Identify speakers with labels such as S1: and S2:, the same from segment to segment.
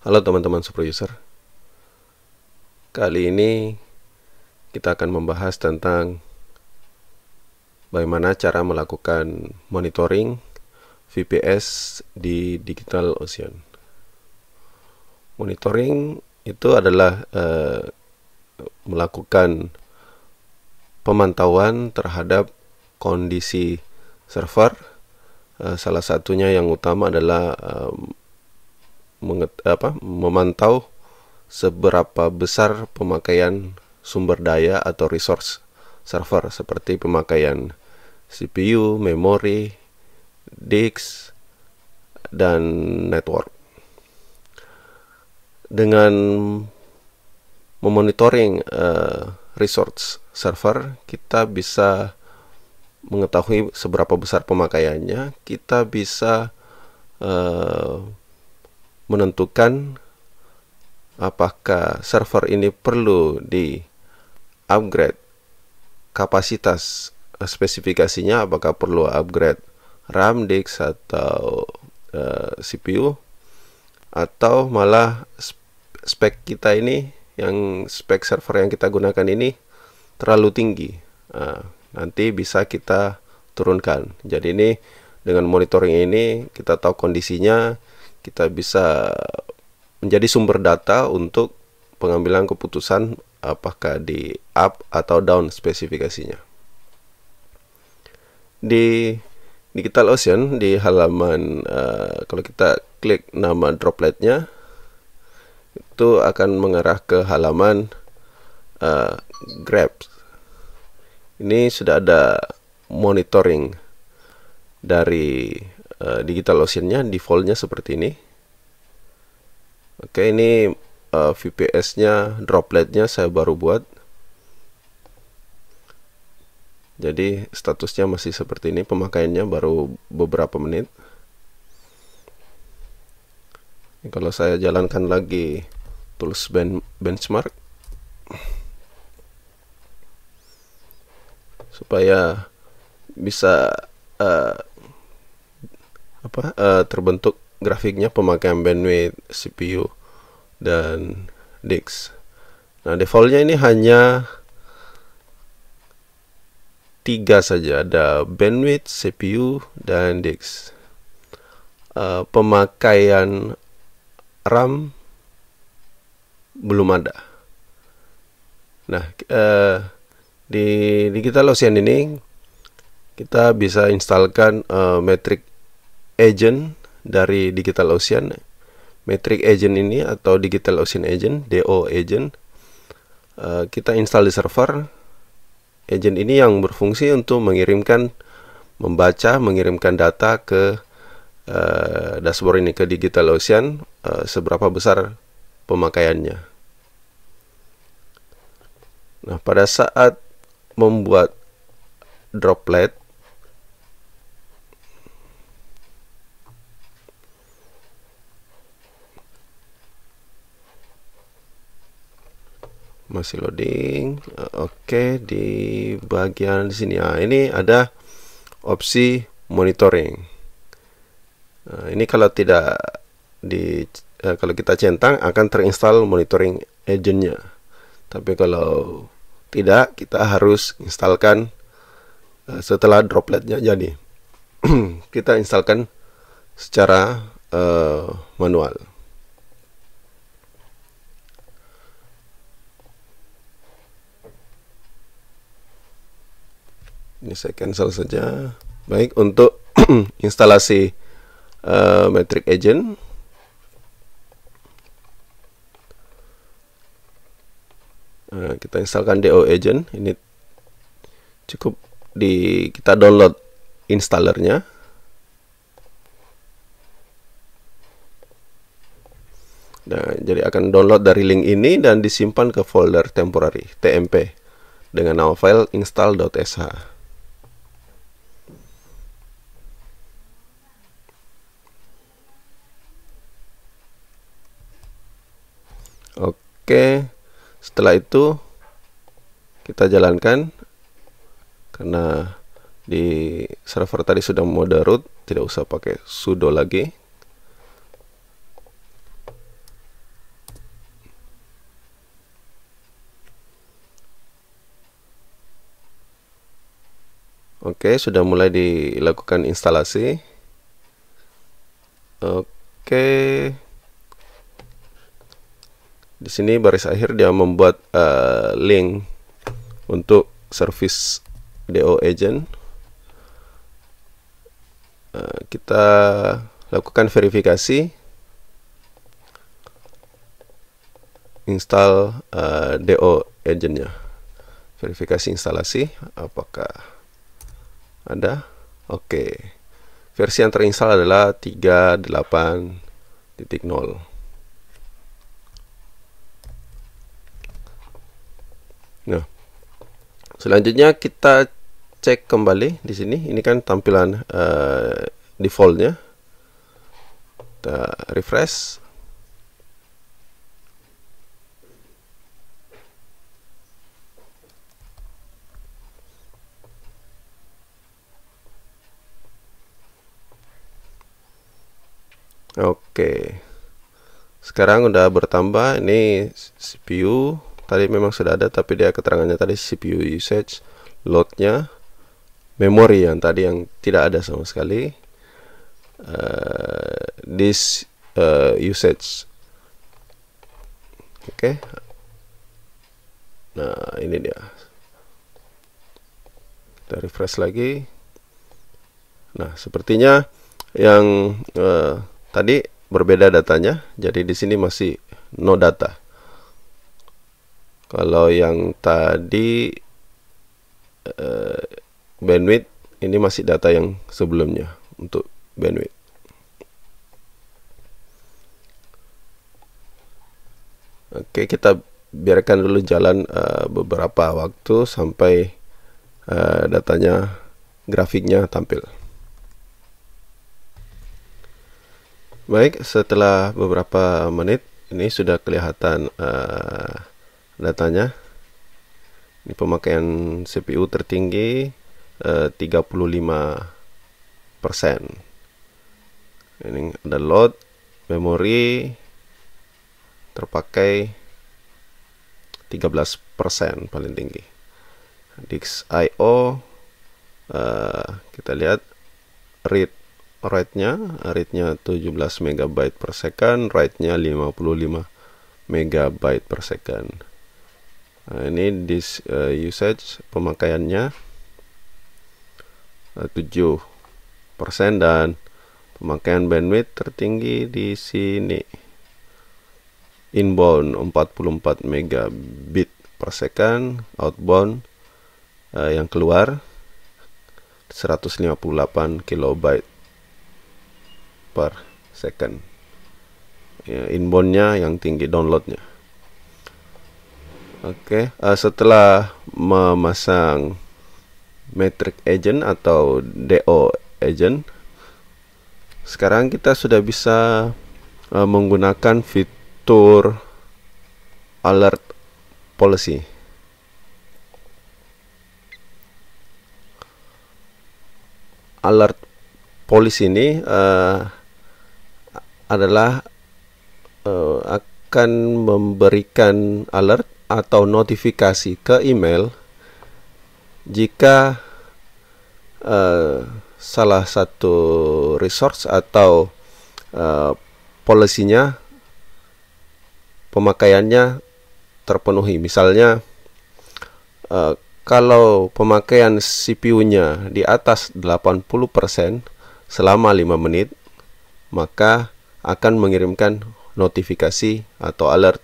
S1: Halo teman-teman super user. Kali ini kita akan membahas tentang bagaimana cara melakukan monitoring VPS di Digital Ocean. Monitoring itu adalah eh, melakukan pemantauan terhadap kondisi server. Eh, salah satunya yang utama adalah eh, menget apa, memantau seberapa besar pemakaian sumber daya atau resource server seperti pemakaian CPU, memori, disk, dan network. Dengan memonitoring uh, resource server, kita bisa mengetahui seberapa besar pemakaiannya, kita bisa uh, menentukan apakah server ini perlu di upgrade kapasitas spesifikasinya apakah perlu upgrade RAM disk atau uh, eh, CPU atau malah spek kita ini yang spek server yang kita gunakan ini terlalu tinggi nah, nanti bisa kita turunkan jadi ini dengan monitoring ini kita tahu kondisinya kita bisa menjadi sumber data untuk pengambilan keputusan apakah di up atau down spesifikasinya. Di Digital Ocean di halaman uh, kalau kita klik nama dropletnya itu akan mengarah ke halaman uh, eh, Grab. Ini sudah ada monitoring dari Eh, digital oceannya defaultnya seperti ini oke ini uh, eh, VPS nya dropletnya saya baru buat jadi statusnya masih seperti ini pemakaiannya baru beberapa menit ini kalau saya jalankan lagi tools ben benchmark supaya bisa uh, apa uh, terbentuk grafiknya pemakaian bandwidth CPU dan disk. Nah defaultnya ini hanya tiga saja ada bandwidth, CPU dan disk. Uh, pemakaian RAM belum ada. Nah uh, di digital ocean ini kita bisa instalkan uh, metric agent dari Digital Ocean. Metric agent ini atau Digital Ocean agent, DO agent, uh, kita install di server. Agent ini yang berfungsi untuk mengirimkan, membaca, mengirimkan data ke uh, dashboard ini ke Digital Ocean uh, seberapa besar pemakaiannya. Nah, pada saat membuat droplet masih loading eh, oke okay, di bagian di sini nah, ini ada opsi monitoring nah, ini kalau tidak di eh, kalau kita centang akan terinstall monitoring agentnya tapi kalau tidak kita harus instalkan eh, setelah dropletnya jadi kita instalkan secara eh, manual ini saya cancel saja baik untuk instalasi uh, metric agent uh, kita instalkan do agent ini cukup di kita download installernya Nah, jadi akan download dari link ini dan disimpan ke folder temporary TMP dengan nama file install.sh. Oke, setelah itu kita jalankan karena di server tadi sudah mode root, tidak usah pakai sudo lagi. Oke, sudah mulai dilakukan instalasi. Oke di sini baris akhir dia membuat uh, link untuk service do agent uh, kita lakukan verifikasi install uh, eh, do agentnya verifikasi instalasi apakah ada oke okay. versi yang terinstall adalah 38.0 selanjutnya kita cek kembali di sini ini kan tampilan uh, defaultnya kita refresh Oke. Sekarang udah bertambah ini CPU tadi memang sudah ada tapi dia keterangannya tadi CPU usage loadnya memori yang tadi yang tidak ada sama sekali uh, eh, this uh, eh, usage oke okay. nah ini dia kita refresh lagi nah sepertinya yang uh, tadi berbeda datanya jadi di sini masih no data kalau yang tadi uh, bandwidth ini masih data yang sebelumnya untuk bandwidth. Oke, kita biarkan dulu jalan uh, beberapa waktu sampai uh, datanya grafiknya tampil. Baik, setelah beberapa menit ini sudah kelihatan uh, datanya ini pemakaian CPU tertinggi eh, 35 persen ini ada load memori terpakai 13 persen paling tinggi disk IO eh, kita lihat read rate-nya read-nya 17 MB per second write-nya 55 MB per second nah, ini this uh, eh, usage pemakaiannya eh, uh, 7% dan pemakaian bandwidth tertinggi di sini inbound 44 megabit per second outbound uh, yang keluar 158 kilobyte per second ya, inboundnya yang tinggi downloadnya Oke, okay. uh, eh, setelah memasang metric agent atau DO agent, sekarang kita sudah bisa uh, menggunakan fitur alert policy. Alert policy ini uh, adalah uh, akan memberikan alert atau notifikasi ke email jika uh, salah satu resource atau uh, polisinya pemakaiannya terpenuhi misalnya uh, kalau pemakaian CPU-nya di atas 80% selama 5 menit maka akan mengirimkan notifikasi atau alert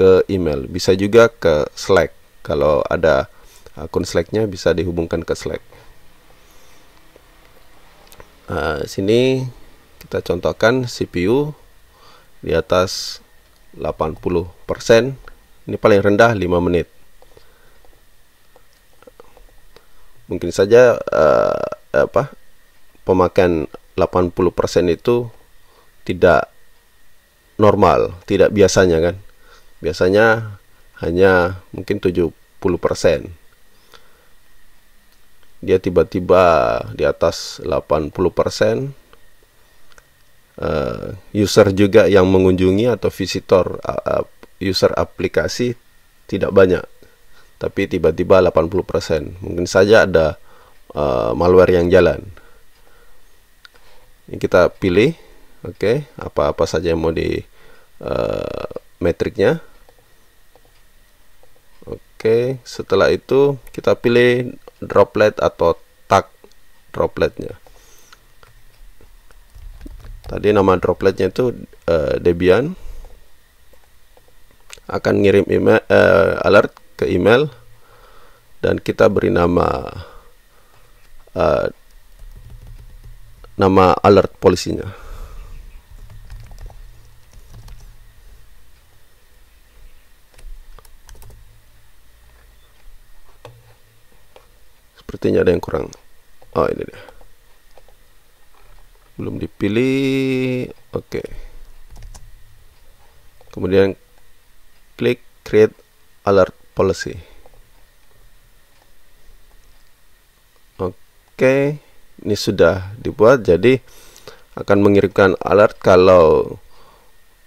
S1: ke email bisa juga ke Slack kalau ada akun Slacknya bisa dihubungkan ke Slack uh, sini kita contohkan CPU di atas 80% ini paling rendah 5 menit mungkin saja uh, apa pemakaian 80% itu tidak normal, tidak biasanya kan biasanya hanya mungkin 70 persen dia tiba-tiba di atas 80 persen uh, user juga yang mengunjungi atau visitor uh, user aplikasi tidak banyak tapi tiba-tiba 80 persen mungkin saja ada uh, malware yang jalan ini kita pilih oke okay, apa-apa saja yang mau di uh, metriknya Oke, setelah itu kita pilih droplet atau tag dropletnya. Tadi nama dropletnya itu uh, Debian. Akan ngirim email uh, alert ke email dan kita beri nama uh, nama alert polisinya. sepertinya ada yang kurang oh ini dia belum dipilih oke okay. kemudian klik create alert policy oke okay. ini sudah dibuat jadi akan mengirimkan alert kalau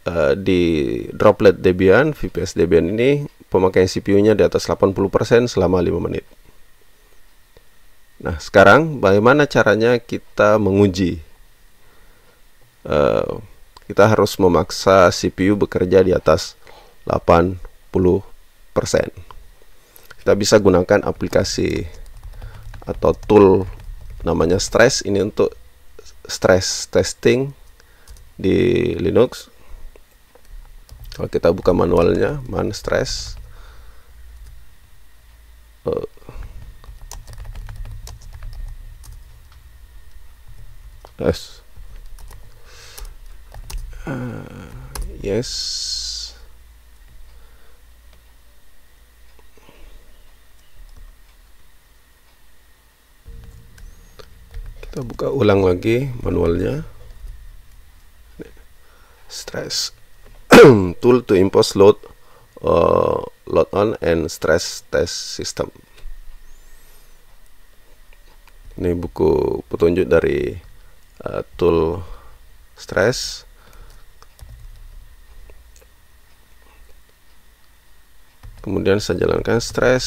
S1: uh, di droplet Debian VPS Debian ini pemakaian CPU-nya di atas 80% selama 5 menit Nah, sekarang bagaimana caranya kita menguji? Uh, kita harus memaksa CPU bekerja di atas 80%. Kita bisa gunakan aplikasi atau tool namanya stress ini untuk stress testing di Linux. Kalau kita buka manualnya, man stress. Uh, Yes. Uh, yes. Kita buka ulang lagi manualnya. Stress. Tool to impose load uh, load on and stress test system. Ini buku petunjuk dari Eh, tool stress kemudian saya jalankan stress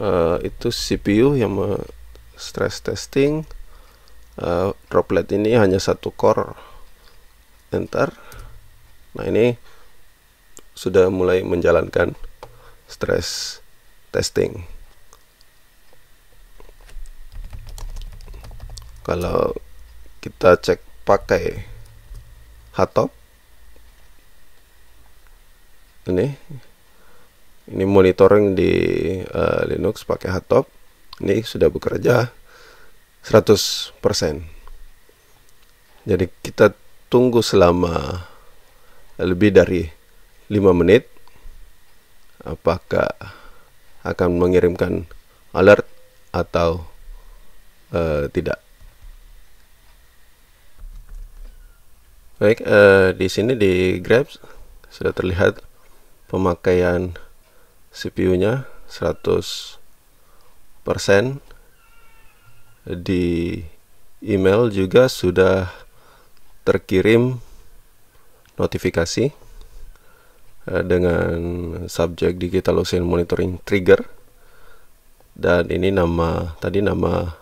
S1: uh, itu CPU yang stress testing uh, droplet ini hanya satu core enter nah ini sudah mulai menjalankan stress testing kalau kita cek pakai hatop, ini ini monitoring di uh, Linux pakai hatop, ini sudah bekerja 100% jadi kita tunggu selama lebih dari 5 menit apakah akan mengirimkan alert atau uh, tidak Baik, uh, di sini di Grab sudah terlihat pemakaian CPU-nya 100% di email juga sudah terkirim notifikasi uh, dengan subjek digital ocean monitoring trigger dan ini nama tadi nama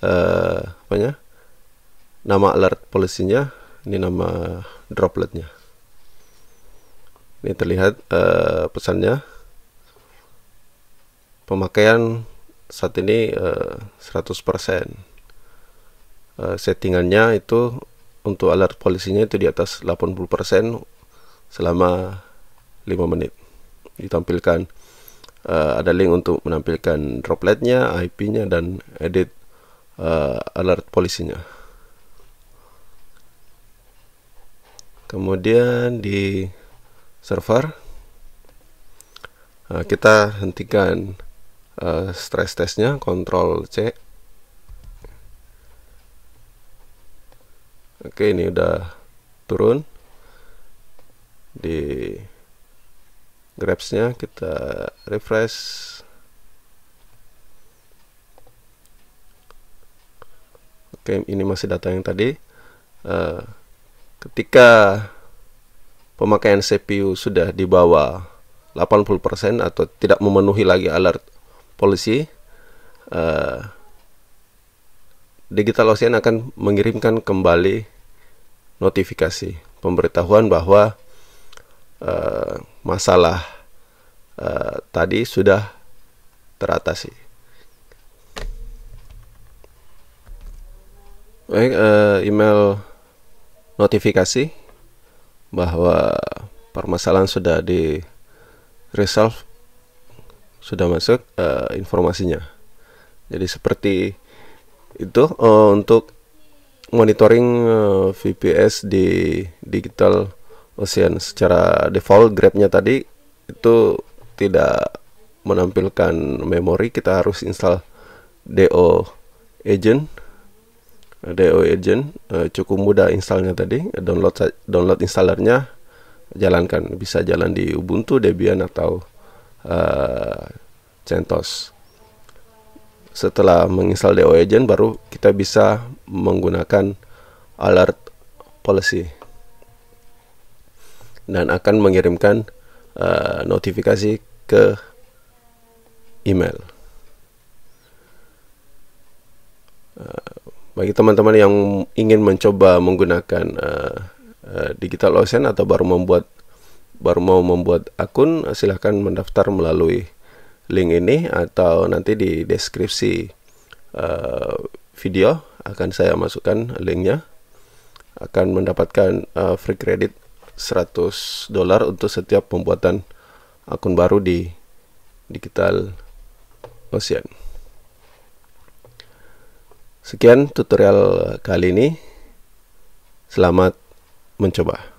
S1: uh, ya nama alert polisinya ini nama dropletnya ini terlihat uh, pesannya pemakaian saat ini uh, 100% uh, settingannya itu untuk alert polisinya itu di atas 80% selama 5 menit ditampilkan uh, ada link untuk menampilkan dropletnya, IP-nya dan edit uh, eh, alert polisinya kemudian di server nah, kita hentikan uh, stress testnya Ctrl C oke ini udah turun di grabsnya kita refresh oke ini masih data yang tadi uh, ketika pemakaian CPU sudah di bawah 80% atau tidak memenuhi lagi alert polisi uh, digital ocean akan mengirimkan kembali notifikasi pemberitahuan bahwa uh, masalah uh, tadi sudah teratasi baik uh, email notifikasi bahwa permasalahan sudah di resolve sudah masuk uh, informasinya jadi seperti itu uh, untuk monitoring uh, eh, VPS di digital ocean secara default grabnya tadi itu tidak menampilkan memori kita harus install DO agent DO Agent eh, cukup mudah installnya tadi download download installernya jalankan bisa jalan di Ubuntu Debian atau uh, CentOS setelah menginstal DO Agent baru kita bisa menggunakan alert policy dan akan mengirimkan uh, notifikasi ke email bagi teman-teman yang ingin mencoba menggunakan uh, uh, digital ocean atau baru membuat baru mau membuat akun silahkan mendaftar melalui link ini atau nanti di deskripsi uh, video akan saya masukkan linknya akan mendapatkan uh, free credit 100 dolar untuk setiap pembuatan akun baru di digital ocean Sekian tutorial kali ini. Selamat mencoba.